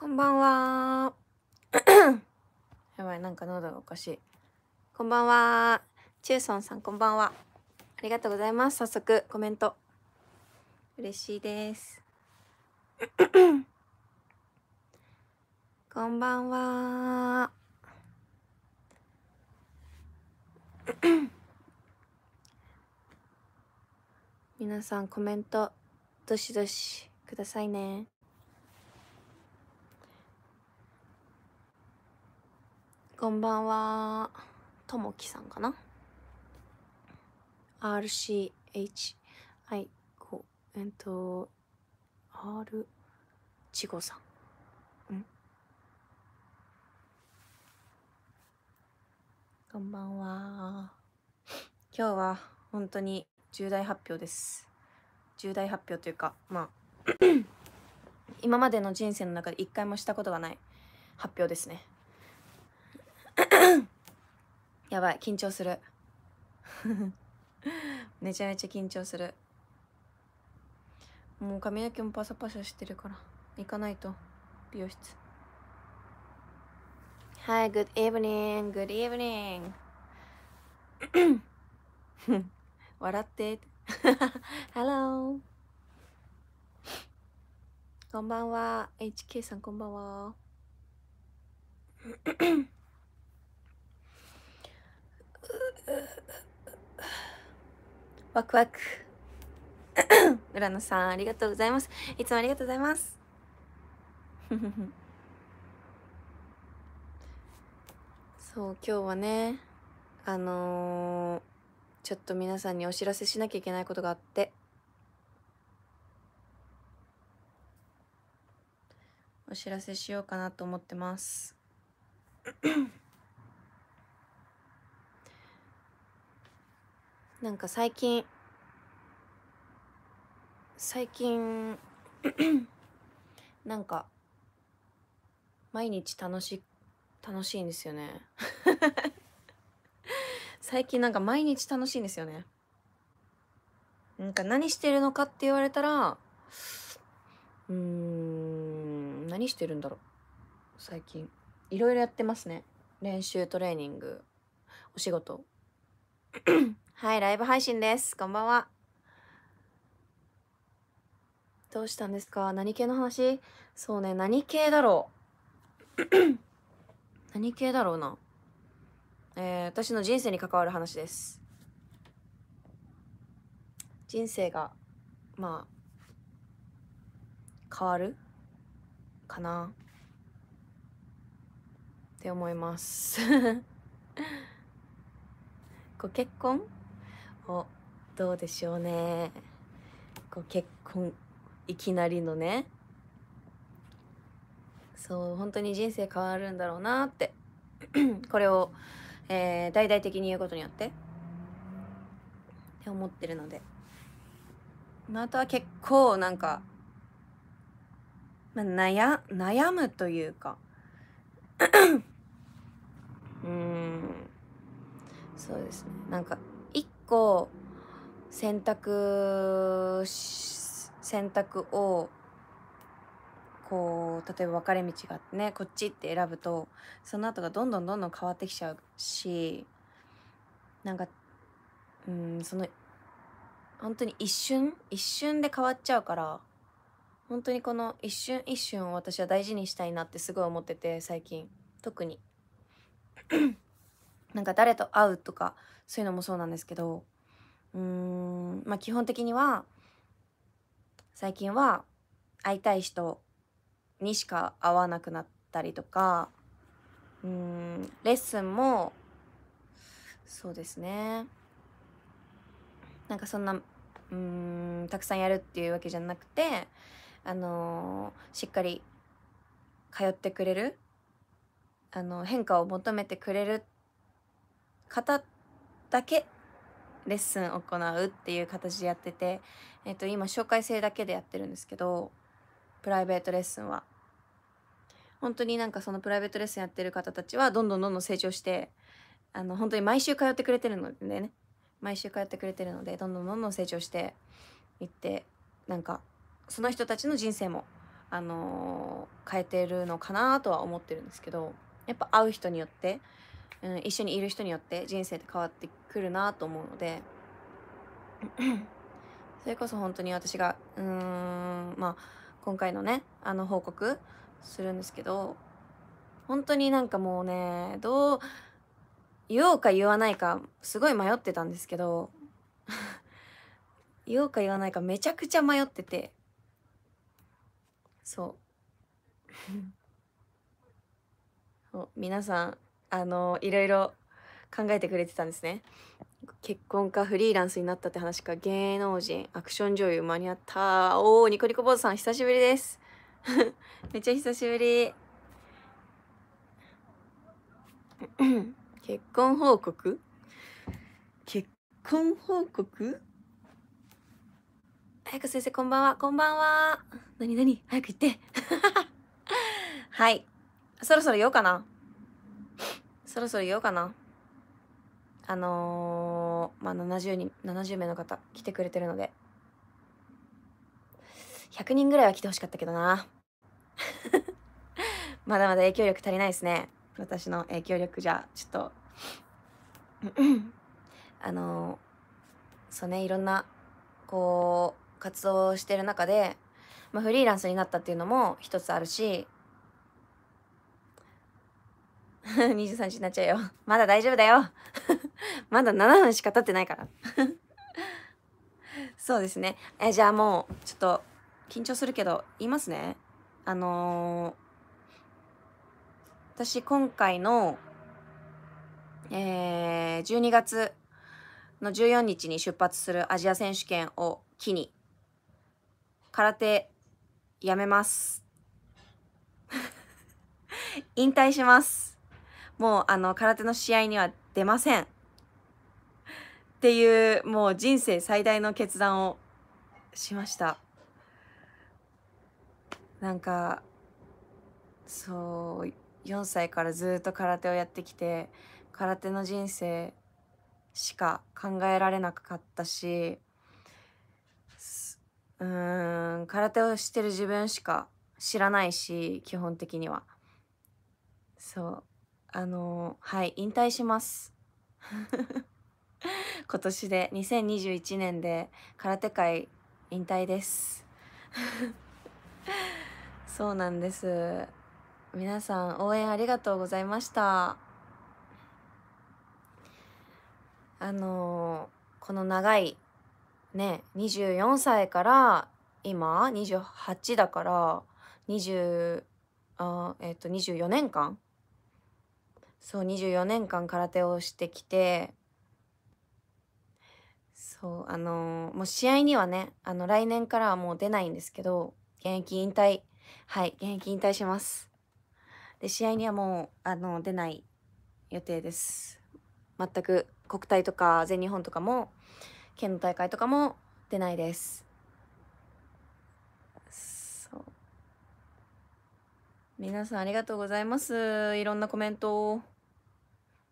こんばんは やばい、なんか喉がおかしい。こんばんはチューソンさん、こんばんは。ありがとうございます。早速、コメント。嬉しいです。こんばんは。皆さんコメントどしどしくださいね。こんばんは。ともきさんかな ?RCH。はい、こう、えっと、R、ちごさん。んこんばんは。今日は本当に重大発表です。重大発表というか、まあ 今までの人生の中で一回もしたことがない発表ですね。やばい緊張する めちゃめちゃ緊張するもう髪の毛もパサパサしてるから行かないと美容室はい good evening, good evening 笑って Hello こんばんは HK さんこんばんは ワクワク浦野さんありがとうございますいつもありがとうございます そう今日はねあのー、ちょっと皆さんにお知らせしなきゃいけないことがあってお知らせしようかなと思ってますなんか最近最近 なんか毎日楽し楽しいんですよね 最近なんか毎日楽しいんですよねなんか何してるのかって言われたらうーん何してるんだろう最近いろいろやってますね練習トレーニングお仕事 はい、ライブ配信です。こんばんは。どうしたんですか何系の話そうね、何系だろう 何系だろうな。えー、私の人生に関わる話です。人生が、まあ、変わるかなって思います。ご結婚をどうでしょうねご結婚いきなりのねそう本当に人生変わるんだろうなって これを、えー、大々的に言うことによってって思ってるので、まあ、あとは結構なんか、まあ、悩悩むというか うんそうですねなんか1個選択選択をこう例えば分かれ道があってねこっちって選ぶとその後がどんどんどんどん変わってきちゃうしなんかうんその本当に一瞬一瞬で変わっちゃうから本当にこの一瞬一瞬を私は大事にしたいなってすごい思ってて最近特に。なんか誰と会うとかそういうのもそうなんですけどうんまあ基本的には最近は会いたい人にしか会わなくなったりとかうんレッスンもそうですねなんかそんなうんたくさんやるっていうわけじゃなくてあのー、しっかり通ってくれるあの変化を求めてくれる方だけレッスンを行うっていう形でやってて、えっと、今紹介制だけでやってるんですけどプライベートレッスンは本当になんかそのプライベートレッスンやってる方たちはどんどんどんどん成長してあの本当に毎週通ってくれてるのでね毎週通ってくれてるのでどんどんどんどん成長していってなんかその人たちの人生も、あのー、変えてるのかなとは思ってるんですけどやっぱ会う人によってうん、一緒にいる人によって人生って変わってくるなと思うので それこそ本当に私がうーんまあ今回のねあの報告するんですけど本当になんかもうねどう言おうか言わないかすごい迷ってたんですけど 言おうか言わないかめちゃくちゃ迷っててそう 皆さんあのいろいろ考えてくれてたんですね結婚かフリーランスになったって話か芸能人アクション女優間に合ったおおニコニコ坊主さん久しぶりです めっちゃ久しぶり 結婚報告結婚報告早く先生こんばんはこんばんは何何早く言って はいそろそろ言おうかなそろそろ言おうかなあのー、まあ70人70名の方来てくれてるので100人ぐらいは来てほしかったけどな まだまだ影響力足りないですね私の影響力じゃちょっと あのー、そうねいろんなこう活動してる中で、まあ、フリーランスになったっていうのも一つあるし23 時になっちゃうよ。まだ大丈夫だよ。まだ7分しか経ってないから。そうですね。え、じゃあもう、ちょっと、緊張するけど、言いますね。あのー、私今回の、えー、12月の14日に出発するアジア選手権を機に、空手やめます。引退します。もうあの空手の試合には出ませんっていうもう人生最大の決断をしましたなんかそう4歳からずっと空手をやってきて空手の人生しか考えられなかったしうん空手をしてる自分しか知らないし基本的にはそうあのはい引退します 今年で2021年で空手界引退です そうなんです皆さん応援ありがとうございましたあのこの長いね24歳から今28だから20あえっ、ー、と24年間そう24年間空手をしてきてそうあのー、もう試合にはねあの来年からはもう出ないんですけど現役引退はい現役引退しますで試合にはもうあの出ない予定です全く国体とか全日本とかも県の大会とかも出ないです皆さんありがとうございます。いろんなコメントを。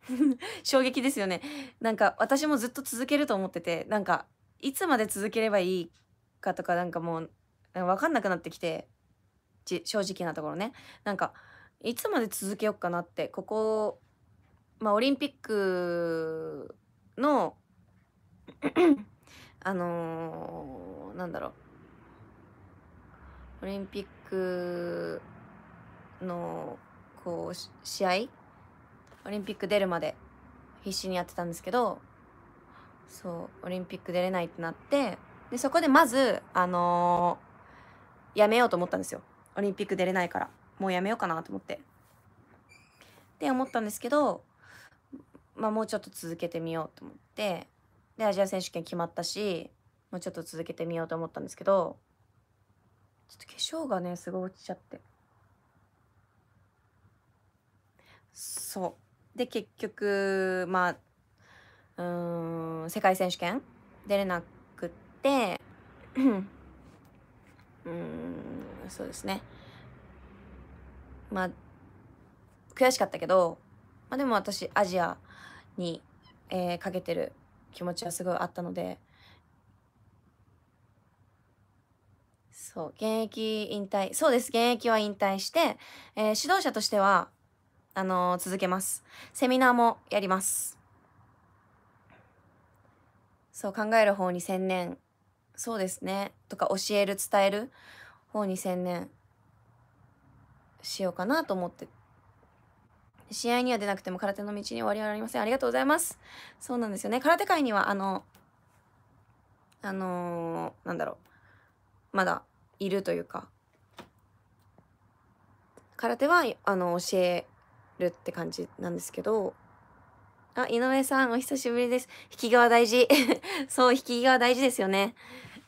衝撃ですよね。なんか私もずっと続けると思ってて、なんかいつまで続ければいいかとかなんかもうわかんなくなってきて、正直なところね。なんかいつまで続けようかなって、ここ、まあオリンピックの あのー、なんだろう。オリンピックのこう試合オリンピック出るまで必死にやってたんですけどそうオリンピック出れないってなってでそこでまずあのー、やめようと思ったんですよオリンピック出れないからもうやめようかなと思ってって思ったんですけどまあもうちょっと続けてみようと思ってでアジア選手権決まったしもうちょっと続けてみようと思ったんですけどちょっと化粧がねすごい落ちちゃって。そうで結局まあうん世界選手権出れなくってうんそうですねまあ悔しかったけど、まあ、でも私アジアに、えー、かけてる気持ちはすごいあったのでそう現役引退そうです現役は引退して、えー、指導者としてはあのー、続けます。セミナーもやります。そう、考える方に専念。そうですね。とか、教える、伝える方に専念しようかなと思って。試合には出なくても空手の道に終わりはありません。ありがとうございます。そうなんですよね。空手界には、あの、あのー、なんだろう。まだいるというか空手はあの教えるって感じなんですけどあ井上さんお久しぶりです引き際大事 そう引き際大事ですよね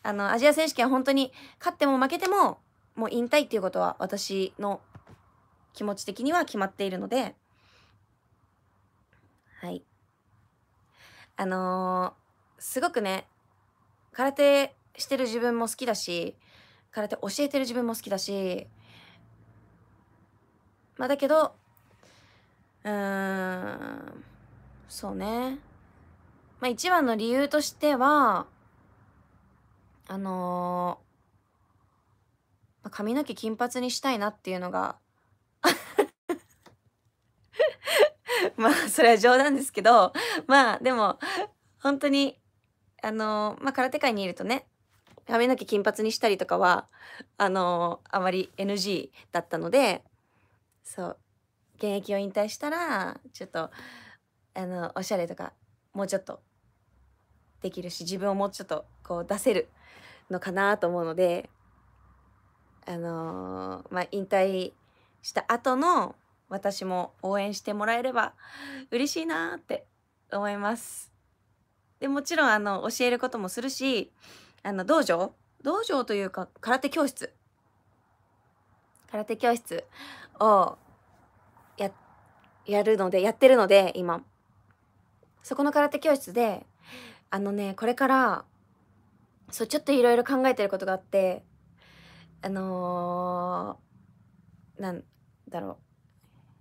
あのアジア選手権は本当に勝っても負けてももう引退っていうことは私の気持ち的には決まっているのではいあのー、すごくね空手してる自分も好きだし空手教えてる自分も好きだしまあだけどうん、そうね。まあ一番の理由としては、あのー、まあ、髪の毛金髪にしたいなっていうのが まあそれは冗談ですけど、まあでも、本当に、あのー、まあ空手界にいるとね、髪の毛金髪にしたりとかはあのー、あまり NG だったのでそう現役を引退したらちょっとあのおしゃれとかもうちょっとできるし自分をもうちょっとこう出せるのかなと思うのであのー、まあ引退した後の私も応援してもらえれば嬉しいなって思います。でもちろんあの教えることもするしあの道場道場というか空手教室空手教室をやるので、やってるので、今。そこの空手教室で、あのね、これから、そう、ちょっといろいろ考えてることがあって、あのー、なんだろ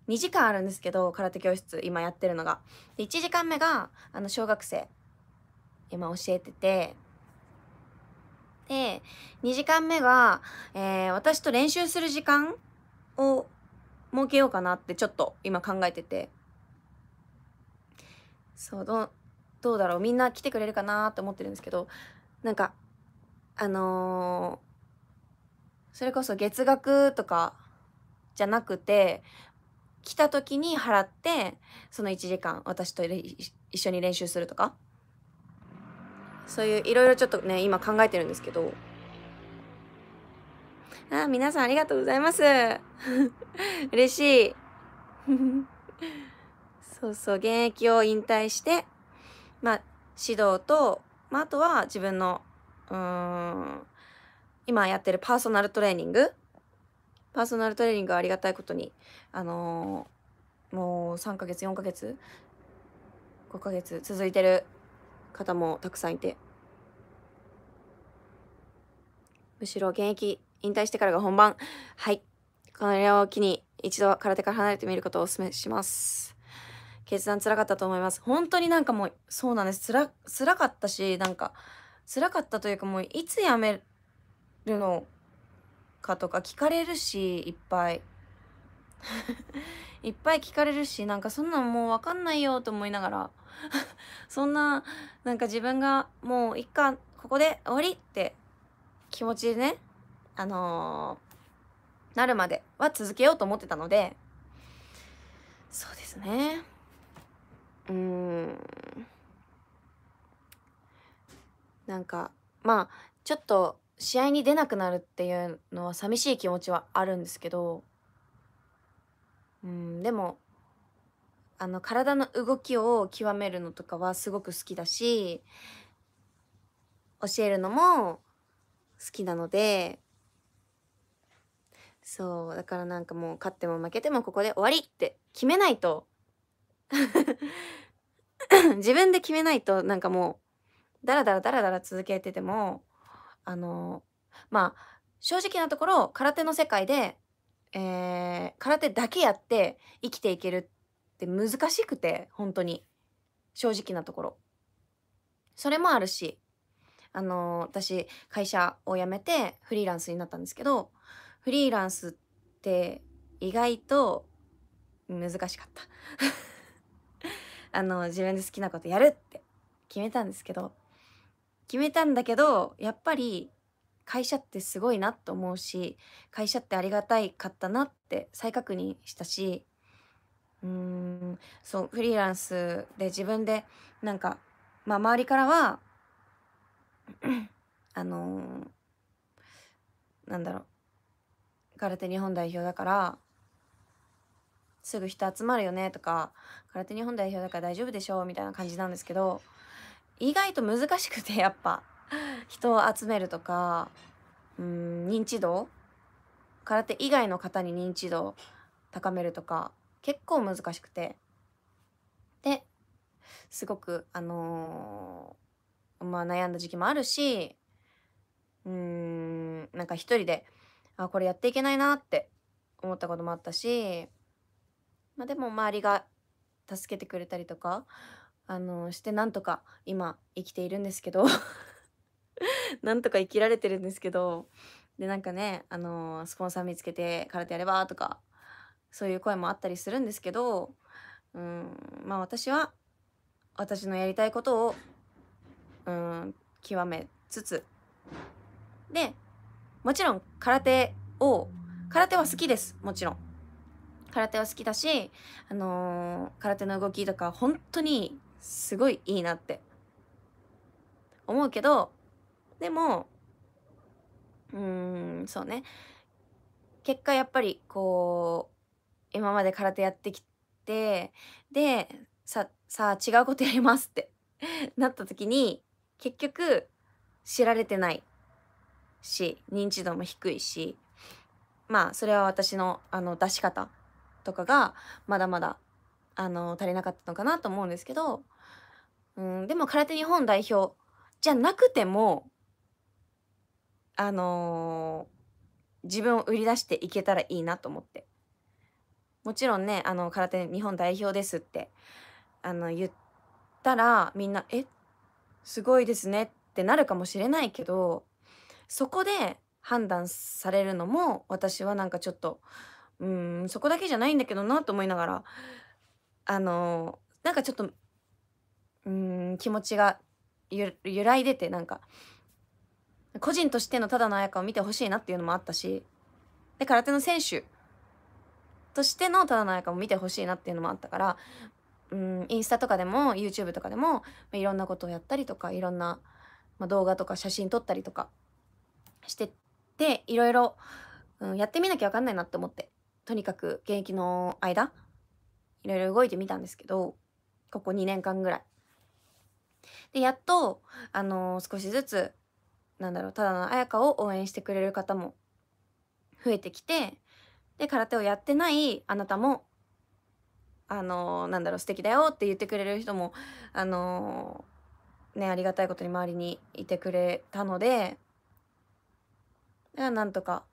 う。2時間あるんですけど、空手教室、今やってるのが。で、1時間目が、あの、小学生、今教えてて、で、2時間目が、えー、私と練習する時間を設けようかなってちょっと今考えててそうどどうだろうみんな来てくれるかなって思ってるんですけどなんかあのー、それこそ月額とかじゃなくて来た時に払ってその1時間私と一緒に練習するとかそういういろいろちょっとね今考えてるんですけどあ、皆さんありがとうございます。嬉しい。そうそう、現役を引退して、まあ、指導と、まあ、あとは自分の、うん、今やってるパーソナルトレーニング。パーソナルトレーニングはありがたいことに、あのー、もう3ヶ月、4ヶ月、5ヶ月続いてる方もたくさんいて。むしろ現役引退してからが本番。はい。このれを機に一度空手から離れてみることをお勧めします。決断つらかったと思います。本当になんかもう、そうなんです。つらつらかったし、なんか、つらかったというかもう、いつ辞めるのかとか聞かれるし、いっぱい。いっぱい聞かれるし、なんかそんなもうわかんないよと思いながら、そんな、なんか自分がもういっか、ここで終わりって気持ちでね、あのー、なるまでは続けようと思ってたのでそうですねうんなんかまあちょっと試合に出なくなるっていうのは寂しい気持ちはあるんですけどうんでもあの体の動きを極めるのとかはすごく好きだし教えるのも好きなのでそうだからなんかもう勝っても負けてもここで終わりって決めないと 自分で決めないとなんかもうダラダラダラダラ続けててもあのまあ正直なところ空手の世界で、えー、空手だけやって生きていけるって難しくて本当に正直なところそれもあるしあの私会社を辞めてフリーランスになったんですけどフリーランスって意外と難しかった あの自分で好きなことやるって決めたんですけど決めたんだけどやっぱり会社ってすごいなと思うし会社ってありがたいかったなって再確認したしうーんそうフリーランスで自分でなんか、まあ、周りからは あのー、なんだろう空手日本代表だからすぐ人集まるよねとか空手日本代表だから大丈夫でしょうみたいな感じなんですけど意外と難しくてやっぱ人を集めるとかうん認知度空手以外の方に認知度高めるとか結構難しくてですごくあのー、まあ、悩んだ時期もあるしうーんなんか一人であこれやっていけないなって思ったこともあったし、まあ、でも周りが助けてくれたりとかあのしてなんとか今生きているんですけど なんとか生きられてるんですけどでなんかねあのスポンサー見つけて空手やればとかそういう声もあったりするんですけどうんまあ私は私のやりたいことをうん極めつつでもちろん空手を空手は好きですもちろん空手は好きだし、あのー、空手の動きとか本当にすごいいいなって思うけどでもうんそうね結果やっぱりこう今まで空手やってきてでささあ違うことやりますって なった時に結局知られてないし認知度も低いしまあそれは私のあの出し方とかがまだまだあの足りなかったのかなと思うんですけど、うん、でも空手日本代表じゃなくてもあのー、自分を売り出していけたらいいなと思ってもちろんねあの空手日本代表ですってあの言ったらみんな「えすごいですね」ってなるかもしれないけどそこで判断されるのも私はなんかちょっとうんそこだけじゃないんだけどなと思いながらあのー、なんかちょっとうん気持ちが揺らいでてなんか個人としてのただの綾香を見てほしいなっていうのもあったしで空手の選手としてのただの綾香も見てほしいなっていうのもあったからうんインスタとかでも YouTube とかでも、まあ、いろんなことをやったりとかいろんな、まあ、動画とか写真撮ったりとかしてていろいろやってみなきゃ分かんないなって思ってとにかく現役の間いろいろ動いてみたんですけどここ2年間ぐらい。でやっと、あのー、少しずつなんだろうただの綾香を応援してくれる方も増えてきてで空手をやってないあなたもあのー、なんだろう素敵だよって言ってくれる人もあのー、ねありがたいことに周りにいてくれたのでだなんとか、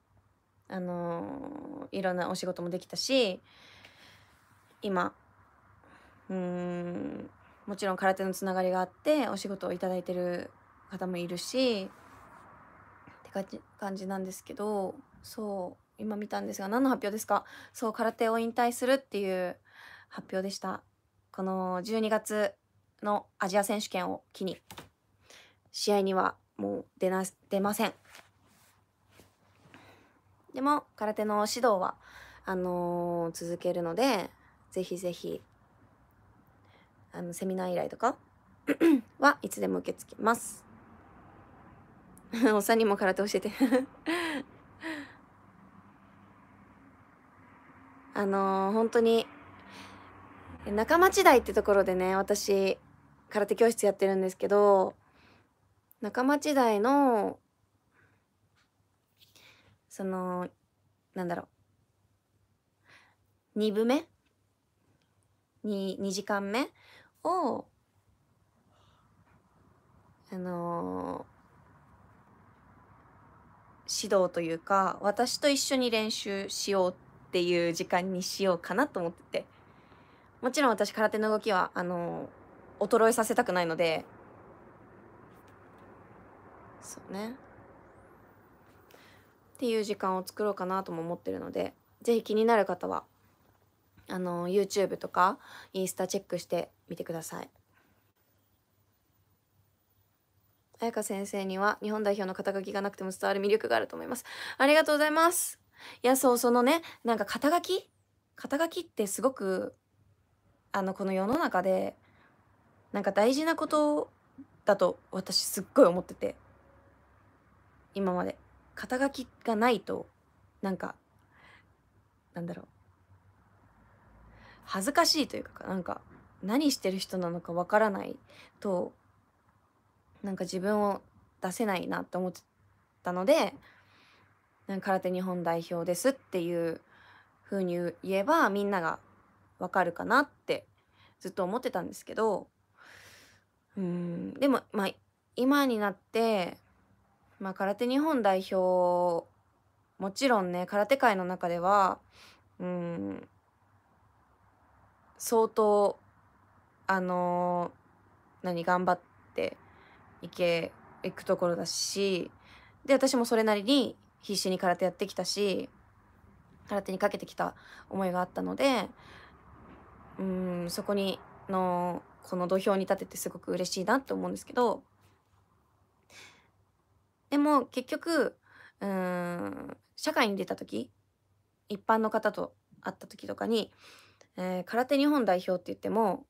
あのー、いろんなお仕事もできたし、今、うん、もちろん空手のつながりがあって、お仕事を頂いてる方もいるし、って感じ感じなんですけど、そう、今見たんですが、何の発表ですかそう、空手を引退するっていう発表でした。この12月のアジア選手権を機に、試合にはもう出な、出ません。でも空手の指導はあのー、続けるのでぜひぜひあのセミナー依頼とかはいつでも受け付けます。おさにも空手教えて あのー、本当に仲間時代ってところでね私空手教室やってるんですけど仲間時代のそのなんだろう2部目 2, 2時間目をあのー、指導というか私と一緒に練習しようっていう時間にしようかなと思っててもちろん私空手の動きはあのー、衰えさせたくないのでそうねっていう時間を作ろうかなとも思ってるので是非気になる方はあの YouTube とかインスタチェックしてみてください。彩香先生には日本代表の肩書きがなくても伝わる魅力があると思います。ありがとうございます。いやそうそのねなんか肩書き肩書きってすごくあのこの世の中でなんか大事なことだと私すっごい思ってて今まで肩書きがないとなんかなんだろう恥ずかしいというかなんか何してる人なのかわからないとなんか自分を出せないなって思ってたので空手日本代表ですっていう風に言えばみんながわかるかなってずっと思ってたんですけどうんでもまあ今になってまあ、空手日本代表もちろんね空手界の中ではうん相当あのー、何頑張っていけいくところだしで私もそれなりに必死に空手やってきたし空手にかけてきた思いがあったのでうんそこにのこの土俵に立ててすごく嬉しいなって思うんですけどでも結局うーん社会に出た時一般の方と会った時とかに、えー、空手日本代表って言っても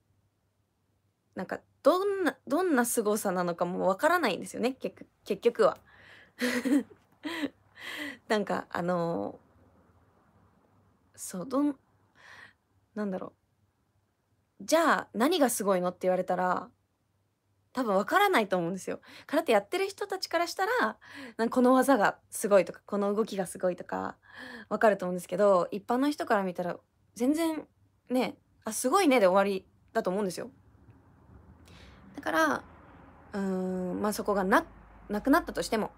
なんかどんなどんな凄さなのかもわからないんですよね結結局は。なんかあのー、そうどんなんだろうじゃあ何がすごいのって言われたら多分わからないと思うんですよ。空手やってる人たちからしたらなんこの技がすごいとかこの動きがすごいとかわかると思うんですけど一般の人から見たら全然ねあすごいねで終わりだと思うんですよ。だからうーんまあそこがななくなったとしても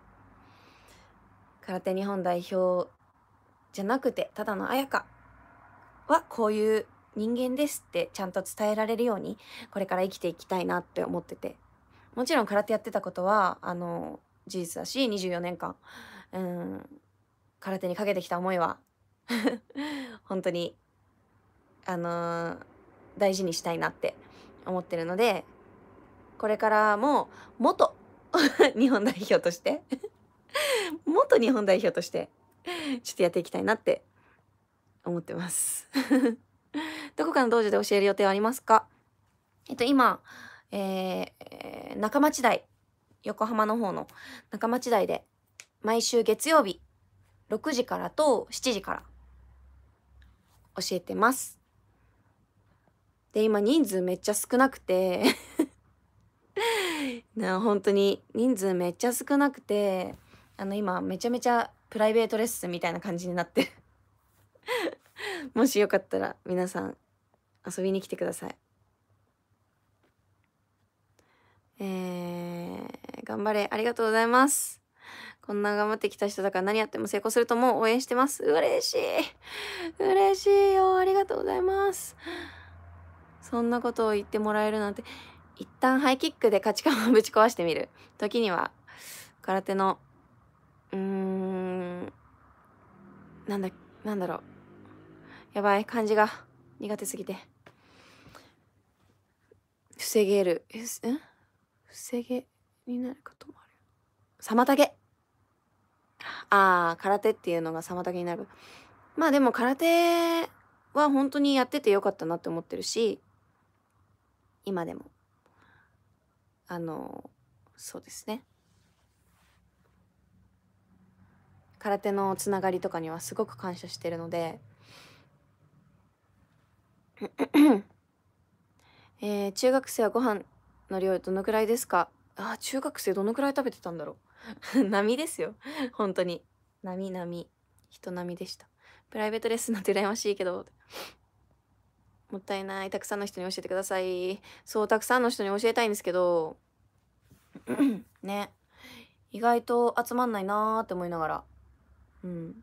空手日本代表じゃなくてただの綾香はこういう人間ですってちゃんと伝えられるようにこれから生きていきたいなって思っててもちろん空手やってたことはあの事実だし24年間うん空手にかけてきた思いは 本当にあの大事にしたいなって思ってるのでこれからも 元日本代表として元日本代表としてちょっとやっていきたいなって思ってます どこかの道場で教える予定はありますかえっと、今、えー、中町台、横浜の方の中町台で、毎週月曜日、6時からと7時から、教えてます。で、今人数めっちゃ少なくて な、本当に人数めっちゃ少なくて、あの、今めちゃめちゃプライベートレッスンみたいな感じになってる もしよかったら皆さん遊びに来てくださいえー、頑張れありがとうございますこんな頑張ってきた人だから何やっても成功するともう応援してます嬉しい嬉しいよありがとうございますそんなことを言ってもらえるなんて一旦ハイキックで価値観をぶち壊してみる時には空手のうーんなんだなんだろうやばい、漢字が苦手すぎて。防げる、え、ん防げになることもある。妨げあー、空手っていうのが妨げになる。まあでも空手は本当にやっててよかったなって思ってるし、今でも。あの、そうですね。空手のつながりとかにはすごく感謝してるので、えー、中学生はご飯の量どのくらいですかあ中学生どのくらい食べてたんだろう 波ですよ本当に波波人波でしたプライベートレッスンなんて羨ましいけどもったいないたくさんの人に教えてくださいそうたくさんの人に教えたいんですけど ね意外と集まんないなーって思いながらうん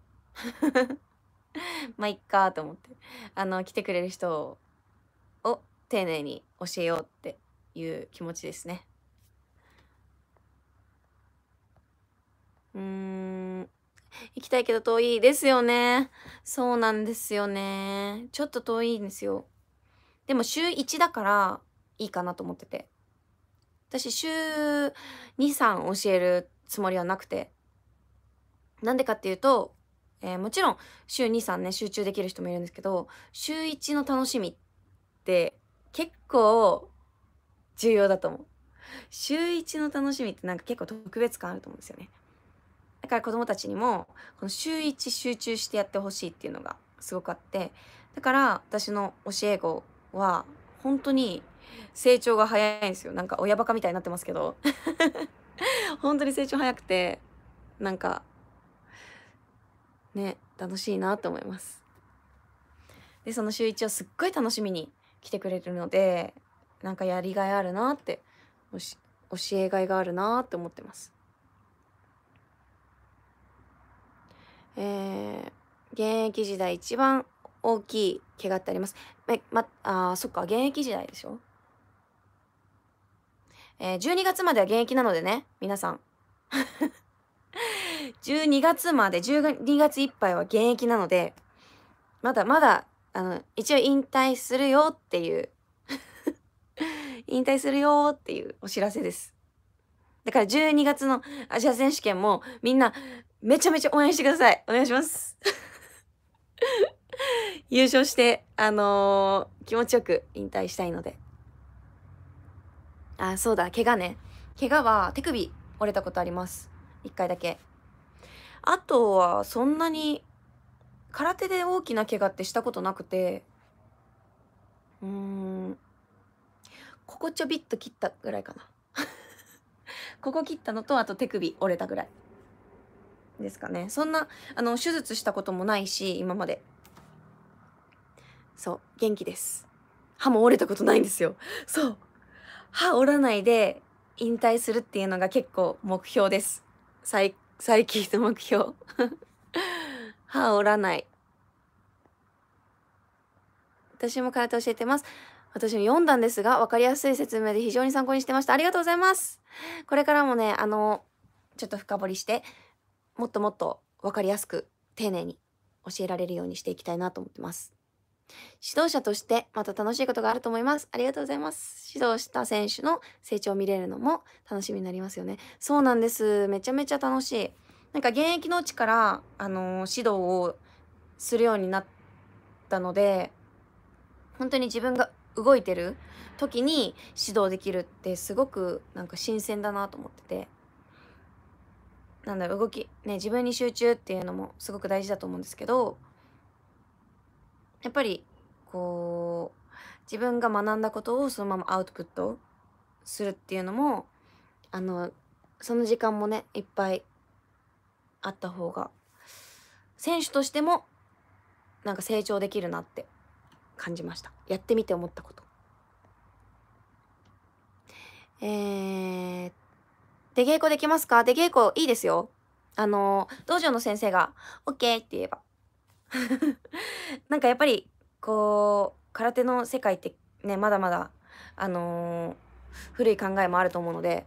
まあいっかと思ってあの来てくれる人を丁寧に教えようっていう気持ちですねうん行きたいけど遠いですよねそうなんですよねちょっと遠いんですよでも週1だからいいかなと思ってて私週23教えるつもりはなくてなんでかっていうとえー、もちろん週23ね集中できる人もいるんですけど週1の楽しみって結構重要だと思う週1の楽しみってなんか結構特別感あると思うんですよねだから子供たちにもこの週1集中してやってほしいっていうのがすごくあってだから私の教え子は本当に成長が早いんですよなんか親バカみたいになってますけど 本当に成長早くてなんかね楽しいなと思いますでその週一をすっごい楽しみに来てくれるのでなんかやりがいあるなって教えがいがあるなって思ってますえー、現役時代一番大きい怪我ってありますえまあそっか現役時代でしょえー、12月までは現役なのでね皆さん12月まで、12月いっぱいは現役なので、まだまだ、あの、一応引退するよっていう 引退するよっていうお知らせです。だから12月のアジア選手権もみんなめちゃめちゃ応援してください。お願いします。優勝して、あのー、気持ちよく引退したいので。あ、そうだ、怪我ね。怪我は手首折れたことあります。1回だけ。あとはそんなに空手で大きな怪我ってしたことなくてうーんここちょびっと切ったぐらいかな ここ切ったのとあと手首折れたぐらいですかねそんなあの手術したこともないし今までそう元気です歯も折れたことないんですよそう歯折らないで引退するっていうのが結構目標です最最近の目標歯折らない私も空手教えてます私も読んだんですが分かりやすい説明で非常に参考にしてましたありがとうございますこれからもねあのちょっと深掘りしてもっともっと分かりやすく丁寧に教えられるようにしていきたいなと思ってます指導者としてまた楽しいことがあると思います。ありがとうございます。指導した選手の成長を見れるのも楽しみになりますよね。そうなんです。めちゃめちゃ楽しい。なんか現役のうちから、あのー、指導をするようになったので、本当に自分が動いてる時に指導できるってすごくなんか新鮮だなと思ってて。なんだろう、動き、ね、自分に集中っていうのもすごく大事だと思うんですけど、やっぱりこう自分が学んだことをそのままアウトプットするっていうのもあのその時間もねいっぱいあった方が選手としてもなんか成長できるなって感じましたやってみて思ったことえー、出稽古できますか出稽古いいですよあの道場の先生が OK って言えば なんかやっぱりこう空手の世界ってねまだまだあのー、古い考えもあると思うので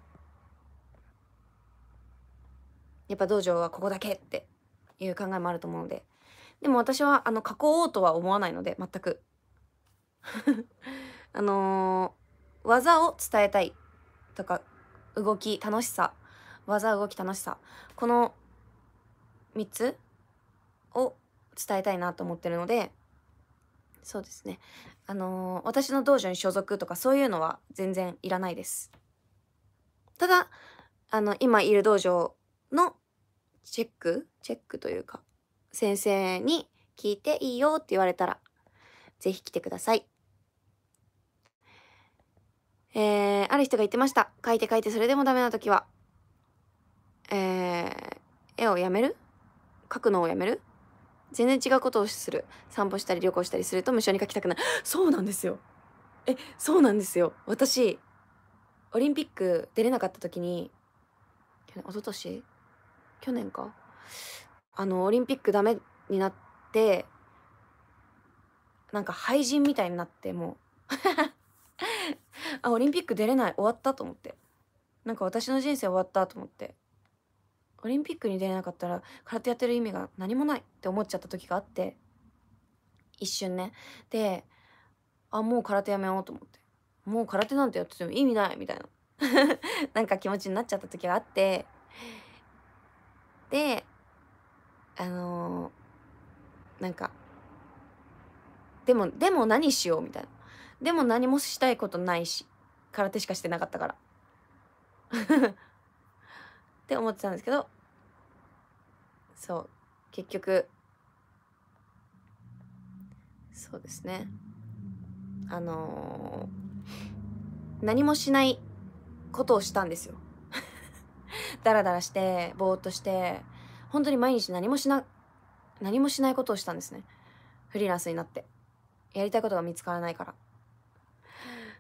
やっぱ道場はここだけっていう考えもあると思うのででも私はあの囲おうとは思わないので全く あのー、技を伝えたいとか動き楽しさ技動き楽しさこの3つを伝えたいなと思ってるのでそうですねあのー、私の道場に所属とかそういうのは全然いらないですただあの今いる道場のチェックチェックというか先生に聞いていいよって言われたら是非来てくださいえー、ある人が言ってました書いて書いてそれでもダメな時はえー、絵をやめる書くのをやめる全然違うことをする散歩したり旅行したりすると無性に書きたくなるそうなんですよえそうなんですよ私オリンピック出れなかった時に去年一昨年去年かあのオリンピックダメになってなんか廃人みたいになってもう あオリンピック出れない終わったと思ってなんか私の人生終わったと思ってオリンピックに出れなかったら空手やってる意味が何もないって思っちゃった時があって一瞬ねであもう空手やめようと思ってもう空手なんてやってても意味ないみたいな なんか気持ちになっちゃった時があってであのー、なんかでもでも何しようみたいなでも何もしたいことないし空手しかしてなかったから って思ってたんですけどそう結局そうですねあのー、何もしないことをしたんですよだらだらしてぼーっとして本当に毎日何もしな何もしないことをしたんですねフリーランスになってやりたいことが見つからないから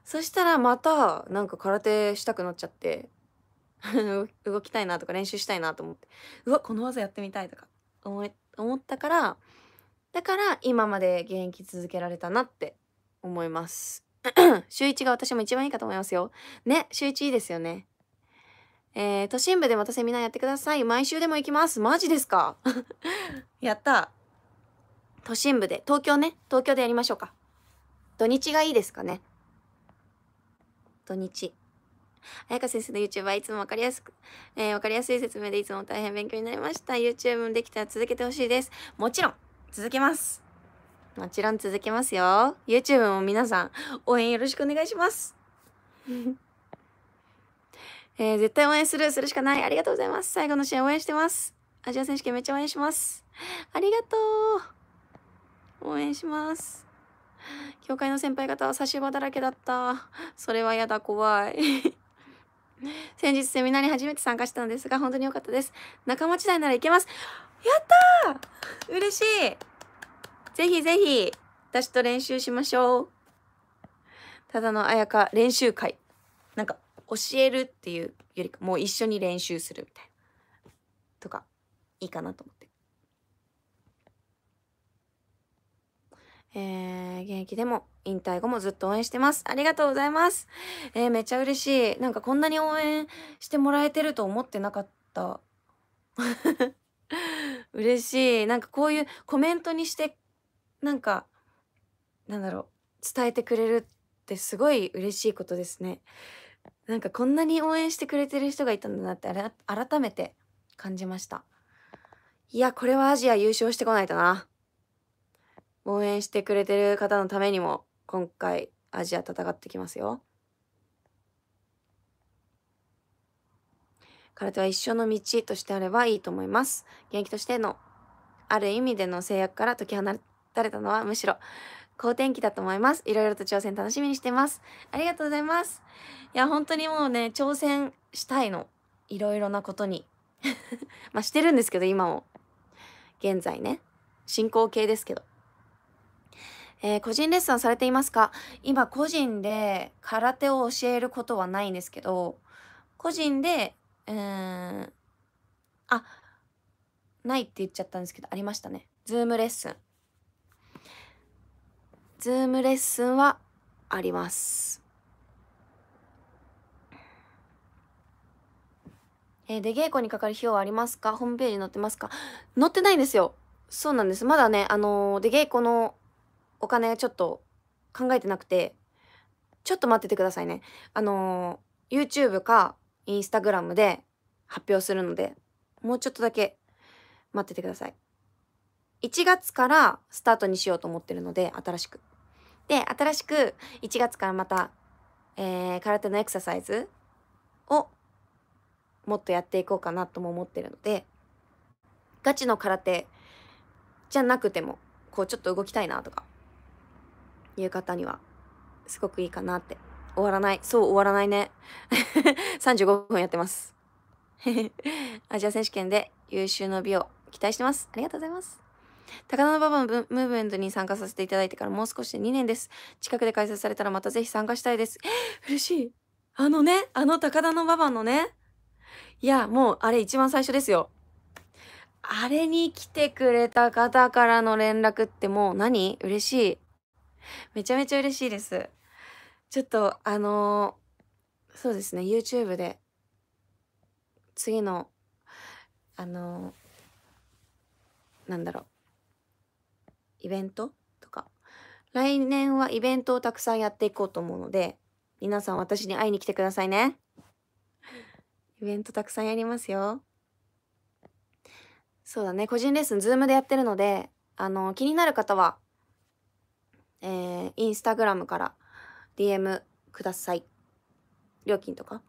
そしたらまたなんか空手したくなっちゃって 動きたいなとか練習したいなと思ってうわこの技やってみたいとか思思ったからだから今まで現役続けられたなって思います 週1が私も一番いいかと思いますよね週1いいですよねえー、都心部でまたセミナーやってください毎週でも行きますマジですか やった都心部で東京ね東京でやりましょうか土日がいいですかね土日彩香先生の YouTube はいつもわかりやすく、えー、わかりやすい説明でいつも大変勉強になりました。YouTube もできたら続けてほしいです。もちろん、続けます。もちろん続けますよ。YouTube も皆さん、応援よろしくお願いします。えー、絶対応援する、するしかない。ありがとうございます。最後の試合応援してます。アジア選手権めっちゃ応援します。ありがとう。応援します。協会の先輩方は差し歯だらけだった。それはやだ、怖い。先日セミナーに初めて参加したのですが、本当に良かったです。仲間時代ならいけます。やったー嬉しいぜひぜひ、私と練習しましょう。ただのあやか練習会。なんか、教えるっていうよりか、もう一緒に練習するみたいな。とか、いいかなと思って。えー、元気でも引退後もずっと応援してます。ありがとうございます。えー、めっちゃ嬉しい。なんかこんなに応援してもらえてると思ってなかった。嬉しい。なんかこういうコメントにして、なんか、なんだろう、伝えてくれるってすごい嬉しいことですね。なんかこんなに応援してくれてる人がいたんだなって改めて感じました。いや、これはアジア優勝してこないとな。応援してくれてる方のためにも今回アジア戦ってきますよ。空手は一緒の道としてあればいいと思います。現役としてのある意味での制約から解き放たれたのはむしろ好天気だと思います。いろいろと挑戦楽しみにしてます。ありがとうございます。いや、本当にもうね、挑戦したいの。いろいろなことに。まあしてるんですけど、今も。現在ね。進行形ですけど。えー、個人レッスンされていますか今個人で空手を教えることはないんですけど、個人で、うーん、あ、ないって言っちゃったんですけど、ありましたね。ズームレッスン。ズームレッスンはあります。えー、出稽古にかかる費用はありますかホームページに載ってますか載ってないんですよ。そうなんです。まだね、あのー、出稽古のお金ちょっと考えてなくて、ちょっと待っててくださいね。あのー、YouTube か Instagram で発表するので、もうちょっとだけ待っててください。1月からスタートにしようと思ってるので、新しく。で、新しく1月からまた、えー、空手のエクササイズをもっとやっていこうかなとも思ってるので、ガチの空手じゃなくても、こうちょっと動きたいなとかいう方にはすごくいいかなって終わらないそう終わらないね35 分やってます アジア選手権で優秀の美を期待してますありがとうございます高田馬場のムーブメントに参加させていただいてからもう少しで2年です近くで開催されたらまたぜひ参加したいです嬉しいあのねあの高田馬場のねいやもうあれ一番最初ですよあれに来てくれた方からの連絡ってもう何嬉しいめちゃめちゃ嬉しいです。ちょっと、あのー、そうですね、YouTube で、次の、あのー、なんだろう、イベントとか、来年はイベントをたくさんやっていこうと思うので、皆さん私に会いに来てくださいね。イベントたくさんやりますよ。そうだね、個人レッスン、ズームでやってるので、あのー、気になる方は、えー、インスタグラムから DM ください。料金とか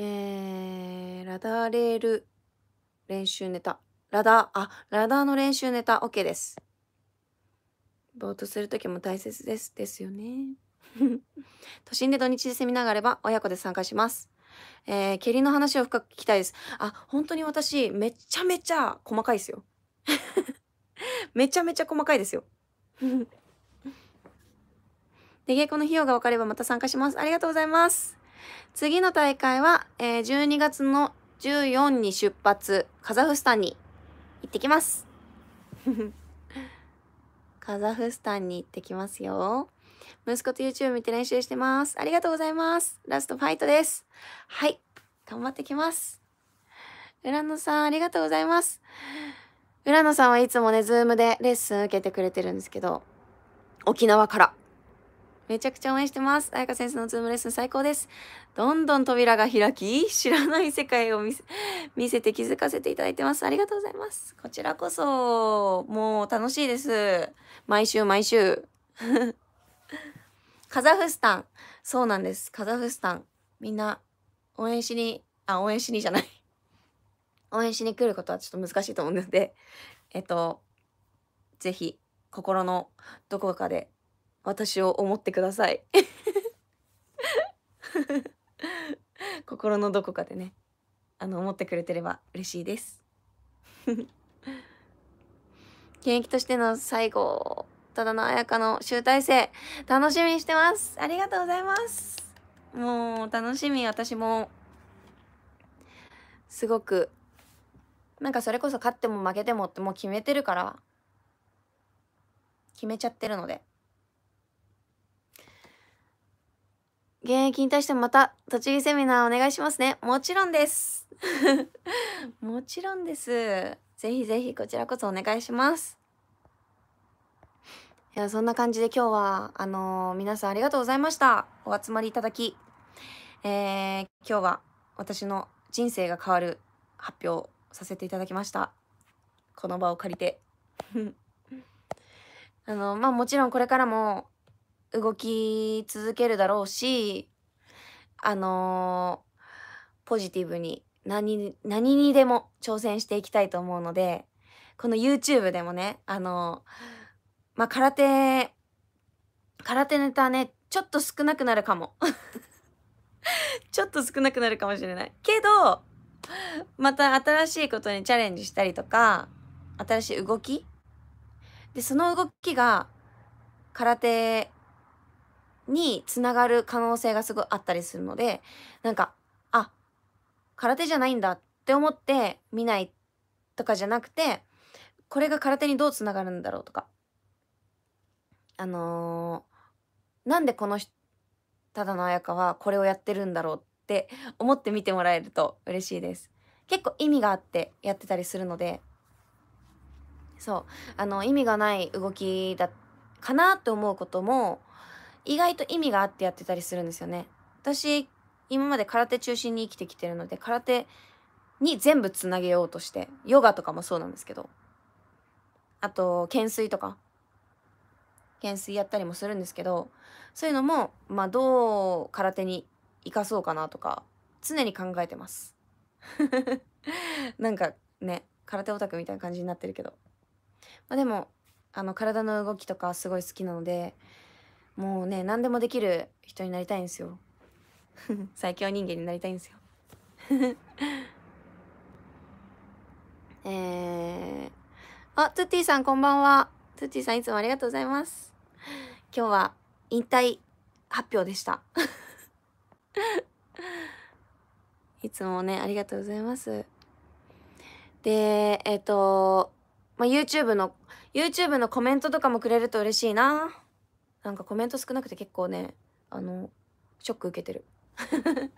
えー、ラダーレール練習ネタ。ラダー、あ、ラダーの練習ネタ OK です。ぼーっとするときも大切です。ですよね。都心で土日でセミナーがあれば親子で参加します。えー、蹴りの話を深く聞きたいです。あ、本当に私、めちゃめちゃ細かいですよ。めちゃめちゃ細かいですよ。で、稽古の費用が分かればまた参加します。ありがとうございます。次の大会は、えー、12月の14に出発、カザフスタンに行ってきます。カザフスタンに行ってきますよ。息子と YouTube 見て練習してます。ありがとうございます。ラストファイトです。はい。頑張ってきます。浦野さん、ありがとうございます。浦野さんはいつもね、ズームでレッスン受けてくれてるんですけど、沖縄から。めちゃくちゃ応援してます。彩香先生のズームレッスン最高です。どんどん扉が開き、知らない世界を見せ見せて気づかせていただいてます。ありがとうございます。こちらこそ、もう楽しいです。毎週毎週。カザフスタン。そうなんです。カザフスタン。みんな、応援しに、あ、応援しにじゃない。応援しに来ることはちょっと難しいと思うので、えっと、ぜひ心のどこかで私を思ってください。心のどこかでね、あの、思ってくれてれば嬉しいです。現役としての最後、ただの綾香の集大成、楽しみにしてます。ありがとうございます。もう、楽しみ、私も、すごくなんかそれこそ勝っても負けてもってもう決めてるから決めちゃってるので現役に対してもまた栃木セミナーお願いしますねもちろんです もちろんですぜひぜひこちらこそお願いしますいやそんな感じで今日はあのー、皆さんありがとうございましたお集まりいただきえー、今日は私の人生が変わる発表させていただきました。この場を借りて。あの、まあ、もちろんこれからも動き続けるだろうし、あのー、ポジティブに何、何にでも挑戦していきたいと思うので、この YouTube でもね、あのー、まあ、空手、空手ネタね、ちょっと少なくなるかも。ちょっと少なくなるかもしれない。けど、また新しいことにチャレンジしたりとか、新しい動きで、その動きが空手につながる可能性がすごいあったりするので、なんか、あ、空手じゃないんだって思って見ないとかじゃなくて、これが空手にどうつながるんだろうとか。あのー、なんでこの人、ただのや香はこれをやってるんだろうっって思って見てもらえると嬉しいです。結構意味があってやってたりするので、そう、あの、意味がない動きだ、かなって思うことも、意外と意味があってやってたりするんですよね。私、今まで空手中心に生きてきてるので、空手に全部つなげようとして、ヨガとかもそうなんですけど、あと、懸垂とか、懸垂やったりもするんですけどそういうのも、まあ、どう空手に生かそうかなとか常に考えてます なんかね空手オタクみたいな感じになってるけど、まあ、でもあの体の動きとかすごい好きなのでもうね何でもできる人になりたいんですよ 最強人間になりたいんですよ えー、あトゥッティさんこんばんはトゥッティさんいつもありがとうございます今日は引退発表でした いつもね、ありがとうございます。で、えっ、ー、と、まあ、YouTube の、YouTube のコメントとかもくれると嬉しいな。なんかコメント少なくて結構ね、あの、ショック受けてる。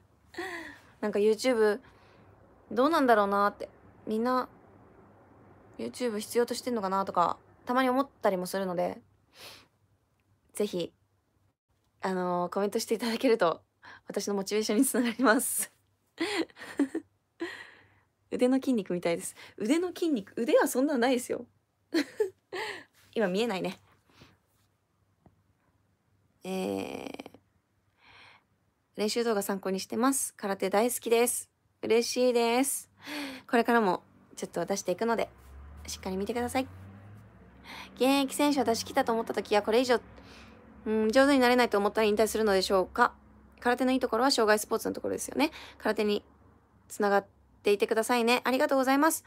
なんか YouTube、どうなんだろうなって。みんな、YouTube 必要としてんのかなとか、たまに思ったりもするので、ぜひ、あのー、コメントしていただけると私のモチベーションにつながります 腕の筋肉みたいです腕の筋肉腕はそんなないですよ 今見えないねえー、練習動画参考にしてます空手大好きです嬉しいですこれからもちょっと出していくのでしっかり見てください現役選手は出し切ったと思った時はこれ以上、うん、上手になれないと思ったら引退するのでしょうか空手のいいところは障害スポーツのところですよね。空手につながっていてくださいね。ありがとうございます。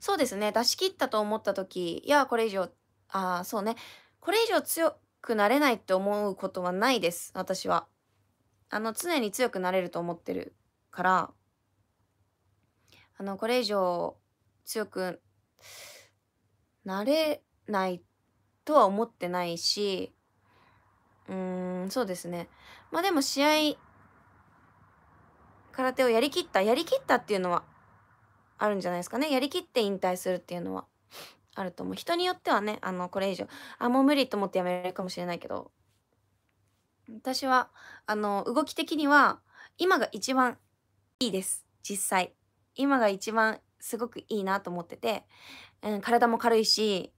そうですね。出し切ったと思った時、いや、これ以上、ああ、そうね。これ以上強くなれないって思うことはないです。私は。あの、常に強くなれると思ってるから、あの、これ以上強くなれないとは思ってないし、うーん、そうですね。まあでも試合、空手をやりきった、やりきったっていうのはあるんじゃないですかね。やりきって引退するっていうのはあると思う。人によってはね、あの、これ以上、あ、もう無理と思ってやめるかもしれないけど、私は、あの、動き的には、今が一番いいです。実際。今が一番すごくいいなと思ってて、うん、体も軽いし、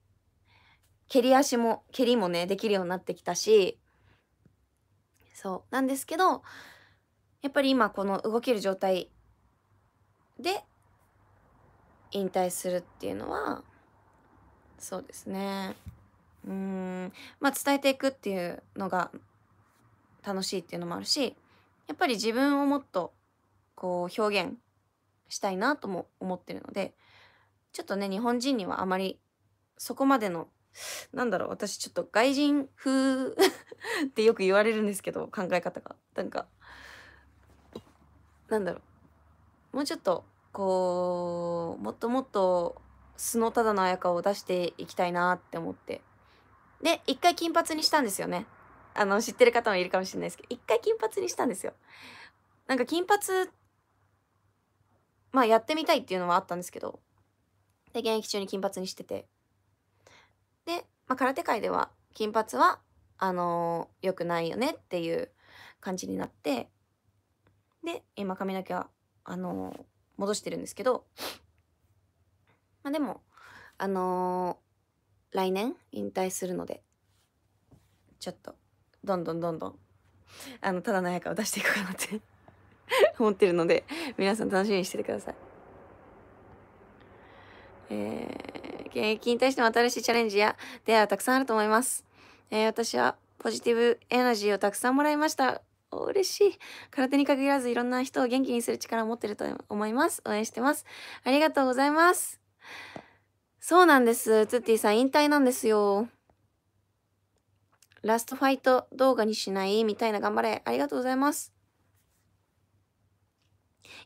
蹴り足も、蹴りもね、できるようになってきたし、そうなんですけどやっぱり今この動ける状態で引退するっていうのはそうですねうんまあ伝えていくっていうのが楽しいっていうのもあるしやっぱり自分をもっとこう表現したいなとも思ってるのでちょっとね日本人にはあまりそこまでのなんだろう、私ちょっと外人風 ってよく言われるんですけど、考え方が。なんか、なんだろう。もうちょっと、こう、もっともっと素のただの綾香を出していきたいなって思って。で、一回金髪にしたんですよね。あの、知ってる方もいるかもしれないですけど、一回金髪にしたんですよ。なんか金髪、まあやってみたいっていうのはあったんですけど、で、現役中に金髪にしてて。まあ、空手界では金髪はあのー、くないよねっていう感じになってで今髪の毛はあのー、戻してるんですけど、まあ、でもあのー、来年引退するのでちょっとどんどんどんどんあのただのやかを出していこうかなって 思ってるので皆さん楽しみにしててください。えー現役に対しても新しいチャレンジや出会いはたくさんあると思います。えー、私はポジティブエナジーをたくさんもらいました。嬉しい。空手に限らずいろんな人を元気にする力を持ってると思います。応援してます。ありがとうございます。そうなんです。ツッティさん引退なんですよ。ラストファイト動画にしないみたいな頑張れ。ありがとうございます。